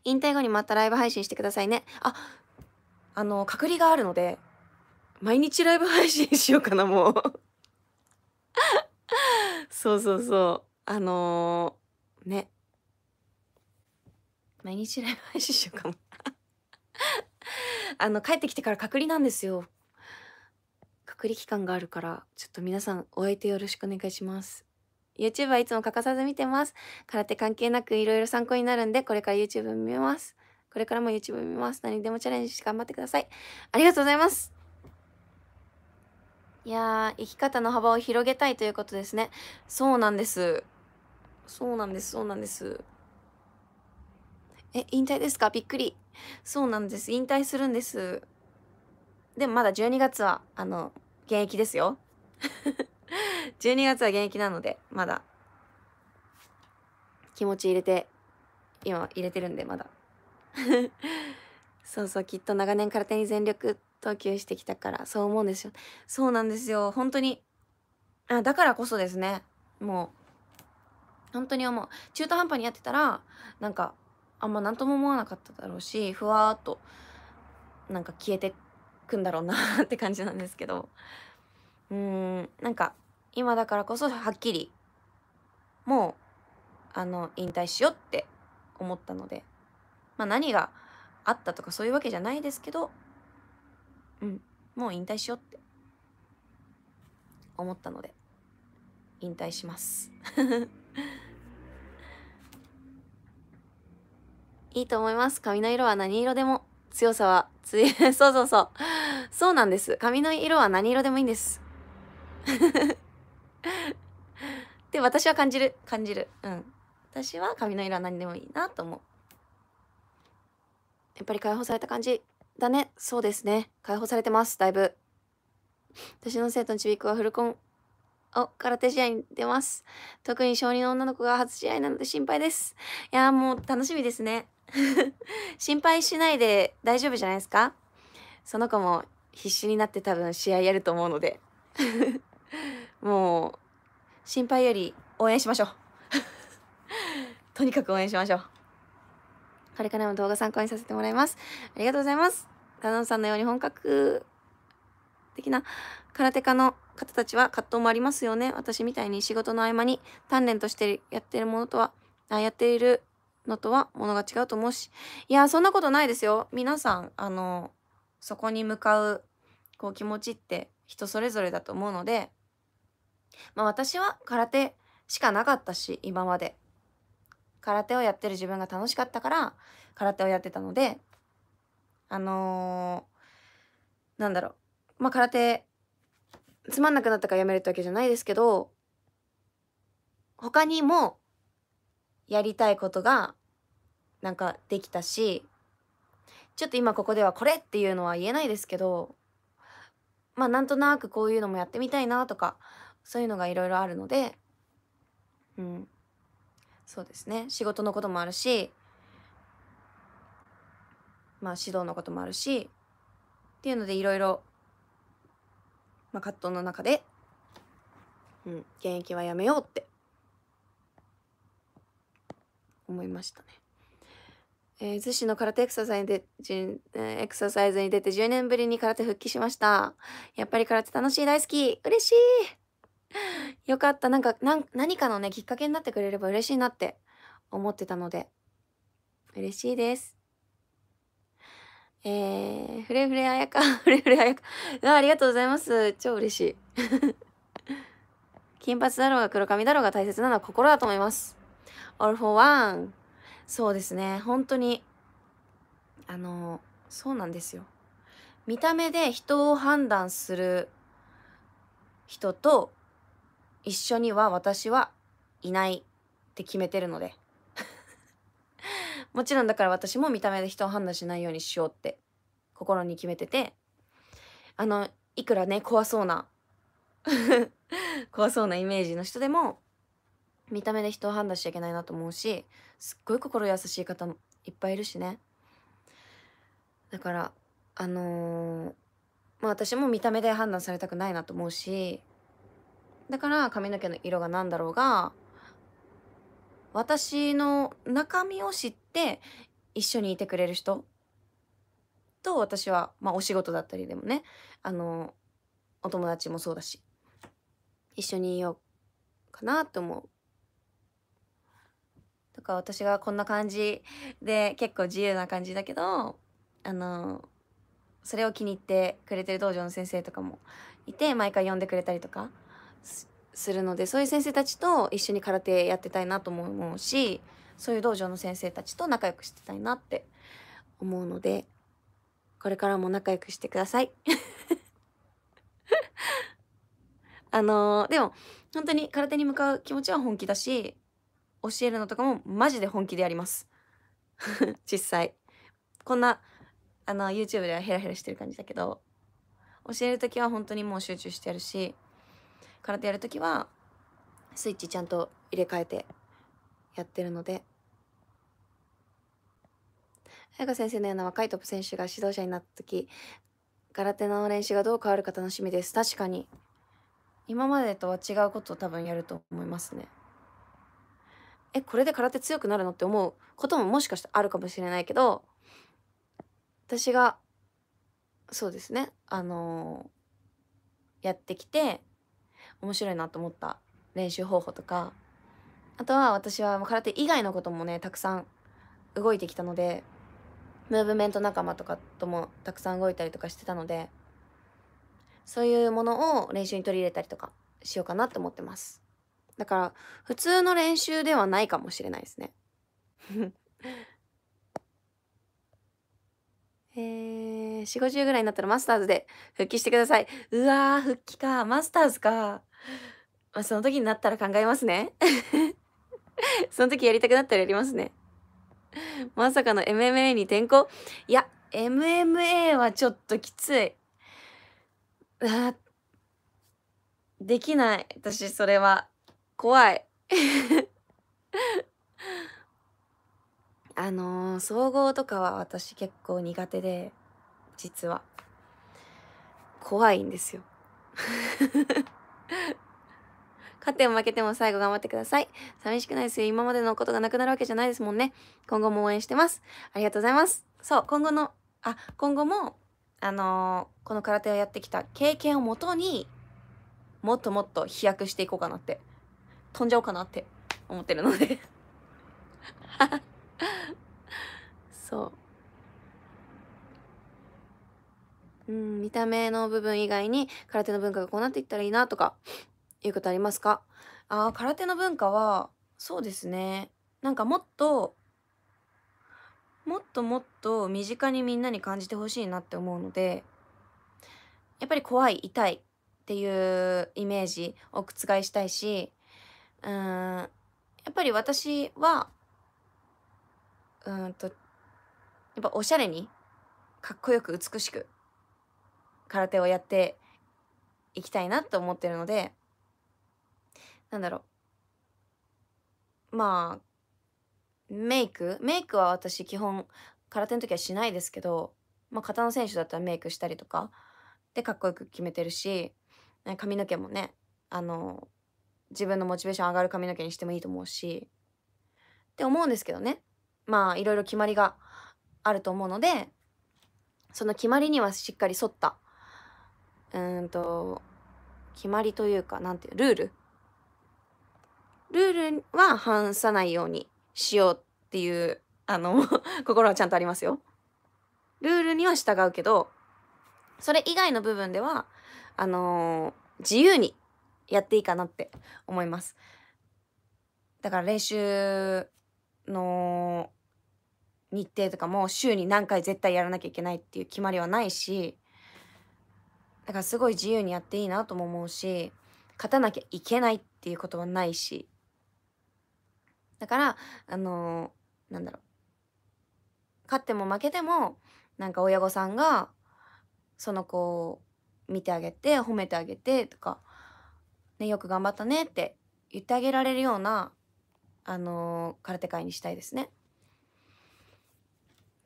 引退後にまたライブ配信してくださいね。あ、あの、隔離があるので、毎日ライブ配信しようかな、もうそうそうそう。あのー、ね。毎日ライブ配信しようかもあの、帰ってきてから隔離なんですよ。隔離期間があるから、ちょっと皆さんお相手よろしくお願いします。YouTube はいつも欠かさず見てます。空手関係なくいろいろ参考になるんで、これから YouTube 見ます。これからも YouTube 見ます。何でもチャレンジして頑張ってください。ありがとうございます。いや生き方の幅を広げたいということですね。そうなんです。そうなんです、そうなんです。え、引退ですかびっくり。そうなんです。引退するんです。でもまだ12月は、あの、現役ですよ。12 月は現役なので、まだ。気持ち入れて、今入れてるんで、まだ。そうそうきっと長年空手に全力投球してきたからそう思うんですよそうなんですよ本当にあだからこそですねもう本当に思う中途半端にやってたらなんかあんま何とも思わなかっただろうしふわーっとなんか消えてくんだろうな って感じなんですけどうーんなんか今だからこそはっきりもうあの引退しようって思ったので、まあ、何があったとかそういうわけじゃないですけど、うん、もう引退しようって思ったので、引退します。いいと思います。髪の色は何色でも。強さは、つ そうそうそう。そうなんです。髪の色は何色でもいいんです。で私は感じる。感じる。うん。私は髪の色は何でもいいなと思う。やっぱり解放された感じだね。そうですね。解放されてます。だいぶ。私の生徒のちびっこはフルコンを空手試合に出ます。特に小児の女の子が初試合なので心配です。いやもう楽しみですね。心配しないで大丈夫じゃないですかその子も必死になって多分試合やると思うので もう心配より応援しましょう とにかく応援しましょうこれからも動画参考にさせてもらいます。ありがとうございます。ダノさんのように本格的な空手家の方たちは葛藤もありますよね。私みたいに仕事の合間に鍛錬としてやってるものとは、あやっているのとはものが違うと思うし。いや、そんなことないですよ。皆さん、あの、そこに向かう、こう気持ちって人それぞれだと思うので、まあ私は空手しかなかったし、今まで。空手をやってる自分が楽しかったから空手をやってたのであのー、なんだろうまあ空手つまんなくなったからやめるってわけじゃないですけど他にもやりたいことがなんかできたしちょっと今ここではこれっていうのは言えないですけどまあなんとなくこういうのもやってみたいなとかそういうのがいろいろあるのでうんそうですね仕事のこともあるしまあ指導のこともあるしっていうのでいろいろまあ葛藤の中で、うん、現役はやめようって思いましたね。えー、逗子の空手エクササイズで、エクササイズに出て10年ぶりに空手復帰しました。やっぱり空手楽しい大好き嬉しい よかった。なんか、なん何かのね、きっかけになってくれれば嬉しいなって思ってたので、嬉しいです。えー、ふれふれあやか、ふれふれあやか。あありがとうございます。超嬉しい。金髪だろうが黒髪だろうが大切なのは心だと思います。all for one。そうですね。本当に、あの、そうなんですよ。見た目で人を判断する人と一緒には私はいないって決めてるので もちろんだから私も見た目で人を判断しないようにしようって心に決めててあのいくらね怖そうな 怖そうなイメージの人でも見た目で人を判断しちゃいけないなと思うしすっごい心優しい方もいっぱいいるしねだからあのー、まあ私も見た目で判断されたくないなと思うしだから髪の毛の色が何だろうが私の中身を知って一緒にいてくれる人と私は、まあ、お仕事だったりでもねあのお友達もそうだし一緒にいようかなと思う。とか私がこんな感じで結構自由な感じだけどあのそれを気に入ってくれてる道場の先生とかもいて毎回呼んでくれたりとかするのでそういう先生たちと一緒に空手やってたいなとも思うしそういう道場の先生たちと仲良くしてたいなって思うのでこれからも仲良くしてください。あのー、でも本当に空手に向かう気持ちは本気だし教えるのとかもマジで本気でやります 実際こんなあの YouTube ではヘラヘラしてる感じだけど教える時は本当にもう集中してやるし空手やる時はスイッチちゃんと入れ替えてやってるので彩香先生のような若いトップ選手が指導者になった時空手の練習がどう変わるか楽しみです確かに今までとは違うことを多分やると思いますねえこれで空手強くなるのって思うことももしかしてあるかもしれないけど私がそうですねあのー、やってきて面白いなと思った練習方法とかあとは私は空手以外のこともねたくさん動いてきたのでムーブメント仲間とかともたくさん動いたりとかしてたのでそういうものを練習に取り入れたりとかしようかなと思ってますだから普通の練習ではないかもしれないですね えー、4 5 0ぐらいになったらマスターズで復帰してくださいうわー復帰かマスターズか まあ、その時になったら考えますね。その時やりたくなったらやりますね。まさかの MMA に転向いや、MMA はちょっときつい。あできない。私、それは。怖い。あのー、総合とかは私結構苦手で、実は。怖いんですよ。勝っても負けても最後頑張ってください。寂しくないですよ。今までのことがなくなるわけじゃないですもんね。今後も応援してます。ありがとうございます。そう、今後の、あ、今後も、あのー、この空手をやってきた経験をもとに、もっともっと飛躍していこうかなって、飛んじゃおうかなって思ってるので そう。うん、見た目の部分以外に空手の文化がこうなっていったらいいなとかいうことありますかあ空手の文化はそうですねなんかもっともっともっと身近にみんなに感じてほしいなって思うのでやっぱり怖い痛いっていうイメージを覆したいしうんやっぱり私はうんとやっぱおしゃれにかっこよく美しく空手をやっていきたいなと思ってるのでなんだろうまあメイクメイクは私基本空手の時はしないですけど、まあ、型の選手だったらメイクしたりとかでかっこよく決めてるし髪の毛もねあの自分のモチベーション上がる髪の毛にしてもいいと思うしって思うんですけどねまあいろいろ決まりがあると思うのでその決まりにはしっかり沿ったうんと決まりというかなんていうルールルールは反さないようにしようっていうあの 心はちゃんとありますよ。ルールには従うけどそれ以外の部分ではあのー、自由にやっていいかなって思います。だから練習の日程とかも週に何回絶対やらなきゃいけないっていう決まりはないしだからすごい自由にやっていいなとも思うし勝たなきゃいけないっていうことはないしだからあのー、なんだろう勝っても負けてもなんか親御さんがその子を見てあげて褒めてあげてとか、ね、よく頑張ったねって言ってあげられるような、あのー、空手界にしたいですね。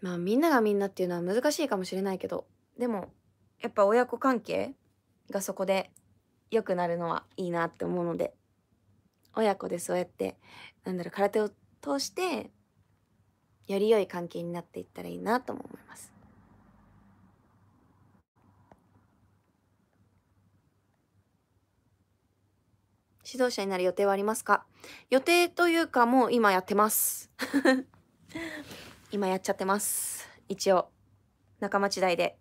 まあみんながみんなっていうのは難しいかもしれないけどでもやっぱ親子関係がそこで良くなるのはいいなって思うので親子でそうやってなんだろう空手を通してより良い関係になっていったらいいなとも思います。指導者になる予定はありますか予定というかもう今やってます 今やっちゃってます一応仲間時代で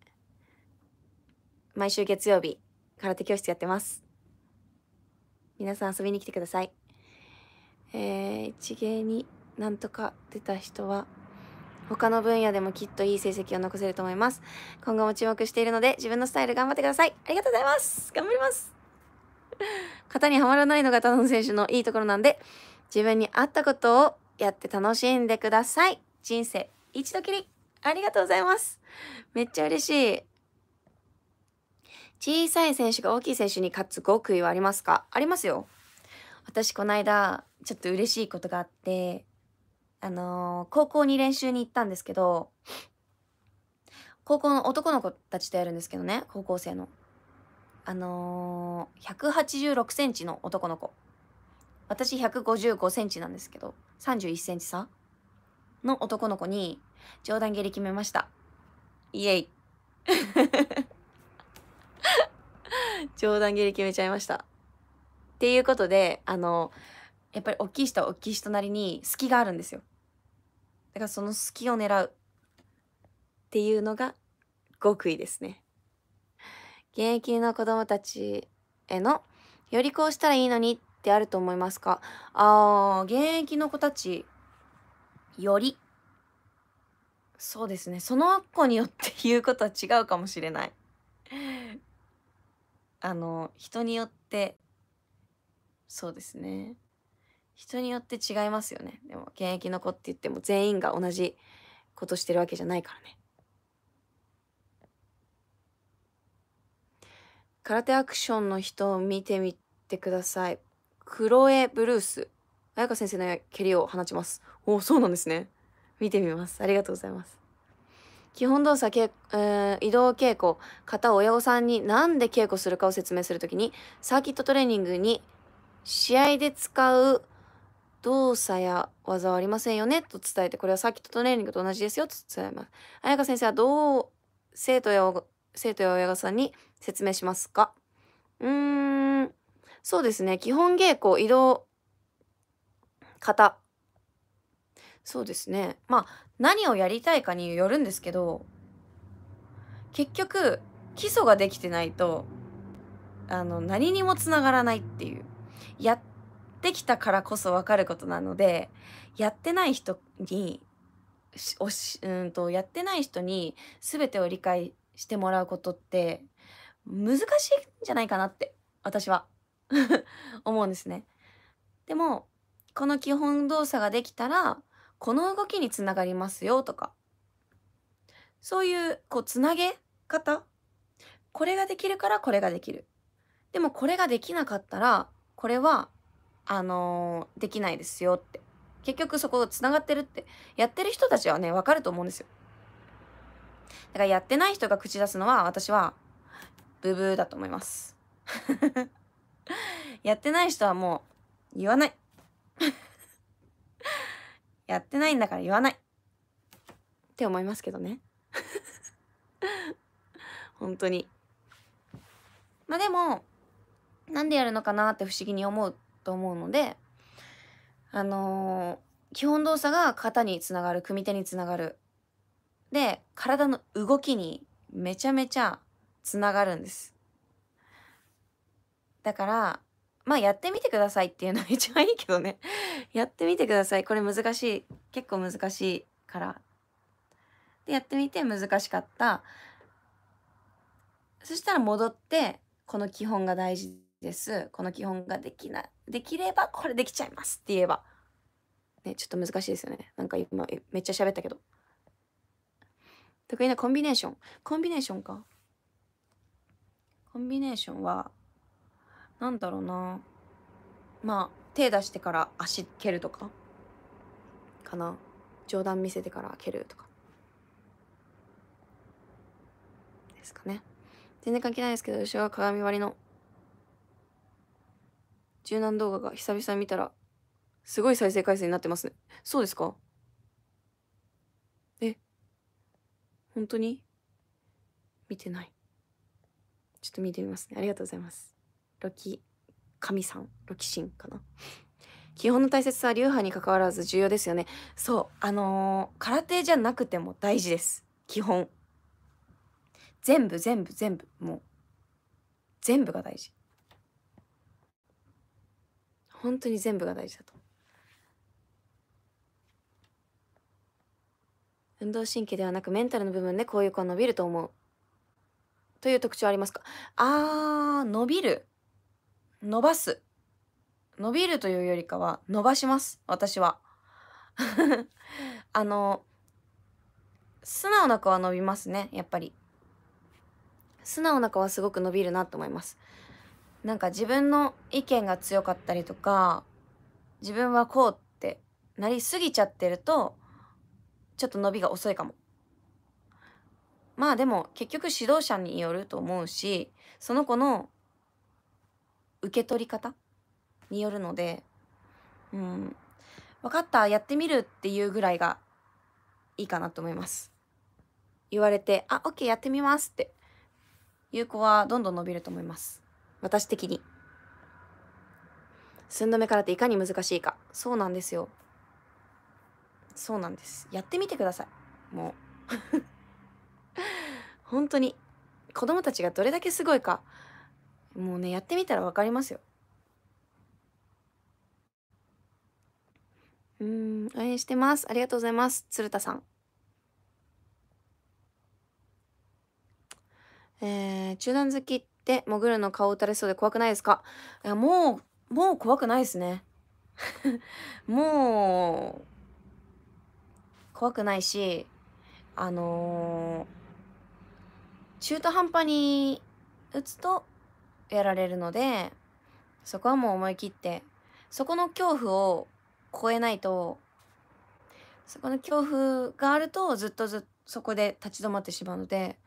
毎週月曜日、空手教室やってます。皆さん遊びに来てください。えー、一芸になんとか出た人は、他の分野でもきっといい成績を残せると思います。今後も注目しているので、自分のスタイル頑張ってください。ありがとうございます。頑張ります。型にはまらないのが田野選手のいいところなんで、自分に合ったことをやって楽しんでください。人生一度きり。ありがとうございます。めっちゃ嬉しい。小さい選手が大きい選手に勝つ極意はありますかありますよ。私この間ちょっと嬉しいことがあってあのー、高校に練習に行ったんですけど高校の男の子たちとやるんですけどね高校生のあのー、186センチの男の子私155センチなんですけど31センチ差の男の子に冗談蹴り決めましたイエイ 冗談切り決めちゃいました。っていうことで、あの、やっぱり大きい人は大きい人なりに隙があるんですよ。だからその隙を狙うっていうのが極意ですね。現役の子供たちへのよりこうしたらいいのにってあると思いますかあー、現役の子たちより。そうですね。その子によって言うことは違うかもしれない。あの人によってそうですね人によって違いますよねでも現役の子って言っても全員が同じことしてるわけじゃないからね空手アクションの人を見てみてくださいクロエ・ブルース彩香先生の蹴りを放ちますおおそうなんですね見てみますありがとうございます基本動作、えー、移動稽古方親御さんに何で稽古するかを説明するときにサーキットトレーニングに試合で使う動作や技はありませんよねと伝えてこれはサーキットトレーニングと同じですよと伝えます綾香先生はどう生徒や生徒や親御さんに説明しますかうーんそうですね基本稽古移動型そうですねまあ何をやりたいかによるんですけど結局基礎ができてないとあの何にもつながらないっていうやってきたからこそ分かることなのでやってない人におしうんとやってない人に全てを理解してもらうことって難しいんじゃないかなって私は 思うんですね。でもこの基本動作ができたらこの動きにつながりますよとかそういうこうつなげ方これができるからこれができるでもこれができなかったらこれはあのー、できないですよって結局そこがつながってるってやってる人たちはね分かると思うんですよだからやってない人が口出すのは私はブブーだと思います やってない人はもう言わないやってないんだから言わないって思いますけどね 本当にまあでもなんでやるのかなって不思議に思うと思うのであのー、基本動作が肩につながる組手につながるで体の動きにめちゃめちゃつながるんですだからまあやってみてくださいっていうのは一番いいけどね やってみてください。これ難しい。結構難しいから。で、やってみて難しかった。そしたら戻って、この基本が大事です。この基本ができな、できればこれできちゃいますって言えば。ね、ちょっと難しいですよね。なんか今めっちゃ喋ったけど。得意なコンビネーション。コンビネーションか。コンビネーションは、なんだろうなまあ手出してから足蹴るとかかな冗談見せてから蹴るとかですかね全然関係ないですけど私は鏡割りの柔軟動画が久々見たらすごい再生回数になってますねそうですかえ本当に見てないちょっと見てみますねありがとうございますロキ神さんロキンかな基本の大切さは流派に関わらず重要ですよねそうあのー、空手じゃなくても大事です基本全部全部全部もう全部が大事本当に全部が大事だと運動神経ではなくメンタルの部分でこういう子は伸びると思うという特徴ありますかあー伸びる伸ばす。伸びるというよりかは、伸ばします。私は。あの、素直な子は伸びますね、やっぱり。素直な子はすごく伸びるなと思います。なんか自分の意見が強かったりとか、自分はこうってなりすぎちゃってると、ちょっと伸びが遅いかも。まあでも結局指導者によると思うし、その子の受け取り方によるので、うん、分かった、やってみるっていうぐらいがいいかなと思います。言われて、あ、オッケーやってみますっていう子はどんどん伸びると思います。私的に。寸止めからっていかに難しいか。そうなんですよ。そうなんです。やってみてください。もう。本当に。子供たちがどれだけすごいかもうねやってみたらわかりますようん応援してますありがとうございます鶴田さんえー、中段好きって潜るの顔打たれそうで怖くないですかいやもうもう怖くないですね もう怖くないしあのー、中途半端に打つとやられるのでそこはもう思い切ってそこの恐怖を超えないとそこの恐怖があるとずっとずっとそこで立ち止まってしまうので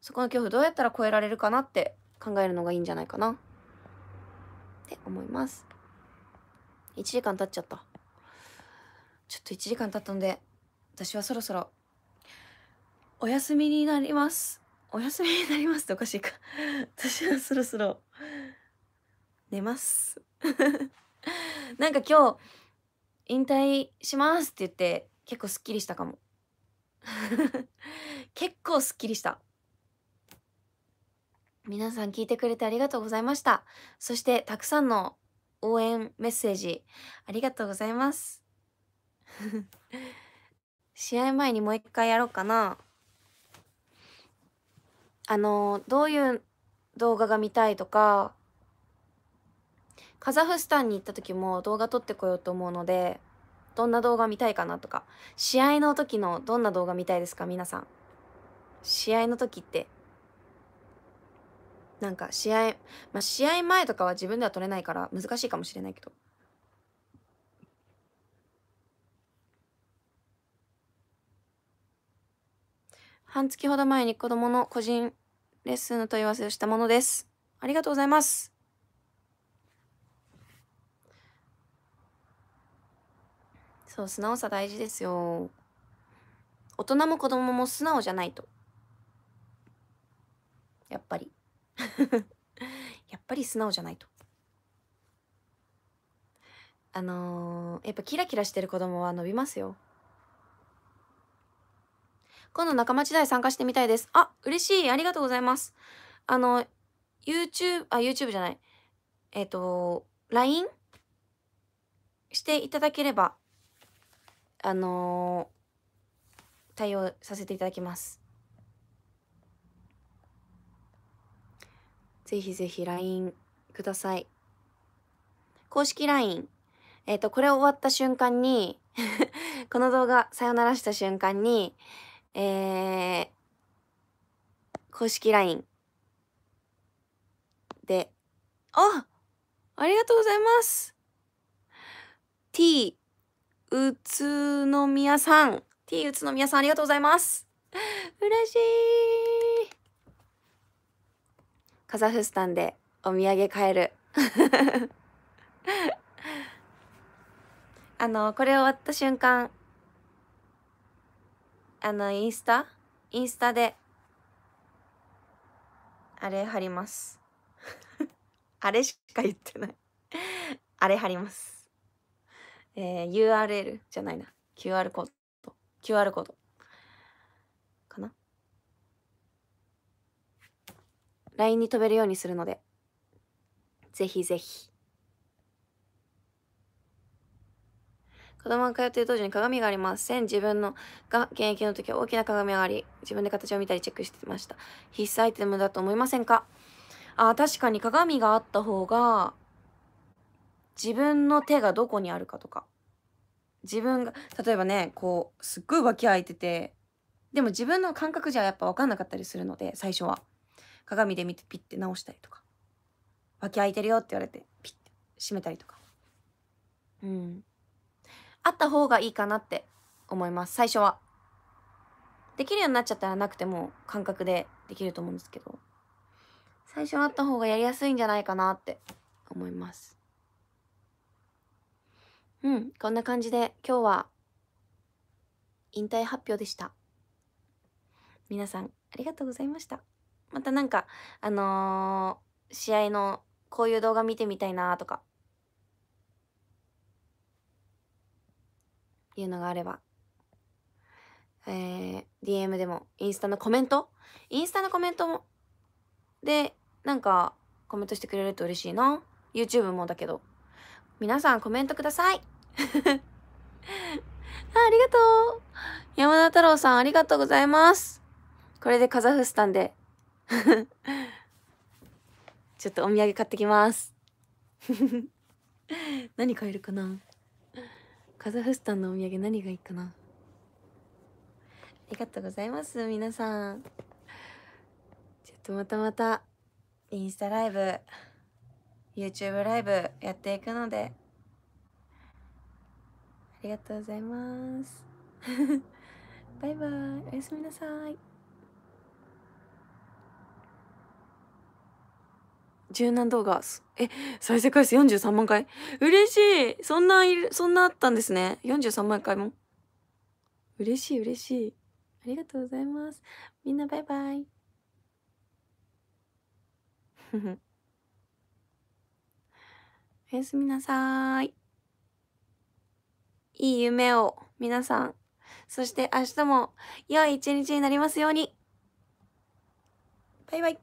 そこの恐怖どうやったら超えられるかなって考えるのがいいんじゃないかなって思います1時間経っちゃったちょっと1時間経ったので私はそろそろお休みになりますお休みになりますっておかしいか 私はそろそろ寝ます なんか今日引退しますって言って結構すっきりしたかも 結構すっきりした皆さん聞いてくれてありがとうございましたそしてたくさんの応援メッセージありがとうございます 試合前にもう一回やろうかなあのどういう動画が見たいとかカザフスタンに行った時も動画撮ってこようと思うのでどんな動画見たいかなとか試合の時のどんな動画見たいですか皆さん試合の時ってなんか試合まあ試合前とかは自分では撮れないから難しいかもしれないけど半月ほど前に子供の個人レッスンの問い合わせをしたものですありがとうございますそう、素直さ大事ですよ。大人も子供も素直じゃないと。やっぱり。やっぱり素直じゃないと。あのー、やっぱキラキラしてる子供は伸びますよ。今度仲間時代参加してみたいです。あ、嬉しい。ありがとうございます。あの、YouTube、あ、YouTube じゃない。えっ、ー、と、LINE していただければあのー、対応させていただきます。ぜひぜひ LINE ください。公式 LINE。えっ、ー、と、これ終わった瞬間に この動画さよならした瞬間に、えー、公式 LINE で、あありがとうございます !t 宇都宮さん。T 宇都宮さん、ありがとうございます。嬉しい。カザフスタンでお土産買える。あの、これ終わった瞬間、あの、インスタインスタで、あれ貼ります。あれしか言ってないあれ貼ります。えー、URL じゃないな QR コード QR コードかな LINE に飛べるようにするのでぜひぜひ子供が通っている当時に鏡があります。せん。自分のが現役の時は大きな鏡があり、自分で形を見たりチェックしてました。必須アイテムだと思いませんかあ、確かに鏡があった方が、自分の手がどこにあるかとか自分が例えばねこうすっごい脇開いててでも自分の感覚じゃやっぱ分かんなかったりするので最初は鏡で見てピッて直したりとか脇開いてるよって言われてピッて閉めたりとかうんあった方がいいかなって思います最初はできるようになっちゃったらなくても感覚でできると思うんですけど最初はあった方がやりやすいんじゃないかなって思いますうん、こんな感じで今日は引退発表でした。皆さんありがとうございました。またなんか、あのー、試合のこういう動画見てみたいなとか、いうのがあれば、えー、DM でも、インスタのコメントインスタのコメントも、で、なんか、コメントしてくれると嬉しいな。YouTube もだけど。皆さんコメントください。ありがとう山田太郎さんありがとうございますこれでカザフスタンで ちょっとお土産買ってきます 何買えるかなカザフスタンのお土産何がいいかなありがとうございます皆さんちょっとまたまたインスタライブ YouTube ライブやっていくのでありがとうございます バイバイおやすみなさい柔軟動画え再生回数43万回嬉しいそんなそんなあったんですね43万回も嬉しい嬉しいありがとうございますみんなバイバイ おやすみなさいいい夢を皆さん、そして明日も良い一日になりますように。バイバイ。